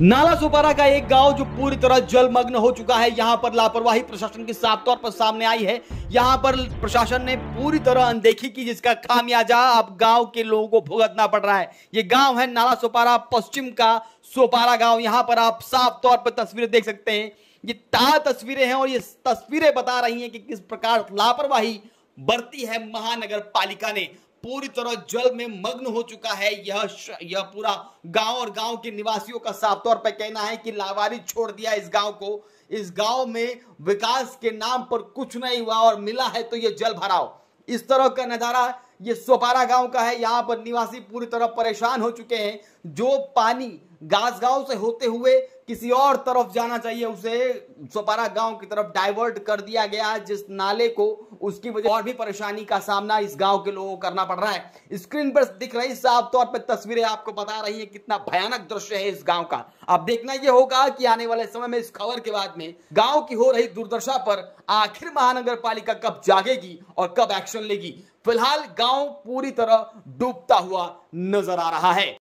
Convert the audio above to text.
नाला सुपारा का एक गांव जो पूरी तरह जलमग्न हो चुका है यहां पर लापरवाही प्रशासन की साफ तौर पर सामने आई है यहां पर प्रशासन ने पूरी तरह अनदेखी की जिसका खामियाजा अब गांव के लोगों को भुगतना पड़ रहा है ये गांव है नाला सुपारा पश्चिम का सोपारा गांव यहां पर आप साफ तौर पर तस्वीरें देख सकते हैं ये ता तस्वीरें हैं और ये तस्वीरें बता रही हैं कि किस प्रकार लापरवाही बरती है महानगर पालिका ने पूरी तरह जल में मग्न हो चुका है यह यह पूरा गांव और गांव के निवासियों का साफ तौर पर कहना है कि लावारी छोड़ दिया इस गांव को इस गांव में विकास के नाम पर कुछ नहीं हुआ और मिला है तो यह जल भराव इस तरह का नजारा ये सोपारा गांव का है यहाँ पर निवासी पूरी तरह परेशान हो चुके हैं जो पानी गाजगांव से होते हुए किसी और तरफ जाना चाहिए उसे सोपारा गांव की तरफ डाइवर्ट कर दिया गया जिस नाले को उसकी वजह और भी परेशानी का सामना इस गांव के लोगों को करना पड़ रहा है स्क्रीन पर दिख रही साफ तौर पर तस्वीरें आपको बता रही है कितना भयानक दृश्य है इस गांव का अब देखना यह होगा कि आने वाले समय में इस खबर के बाद में गांव की हो रही दुर्दशा पर आखिर महानगर पालिका कब जागेगी और कब एक्शन लेगी फिलहाल गांव पूरी तरह डूबता हुआ नजर आ रहा है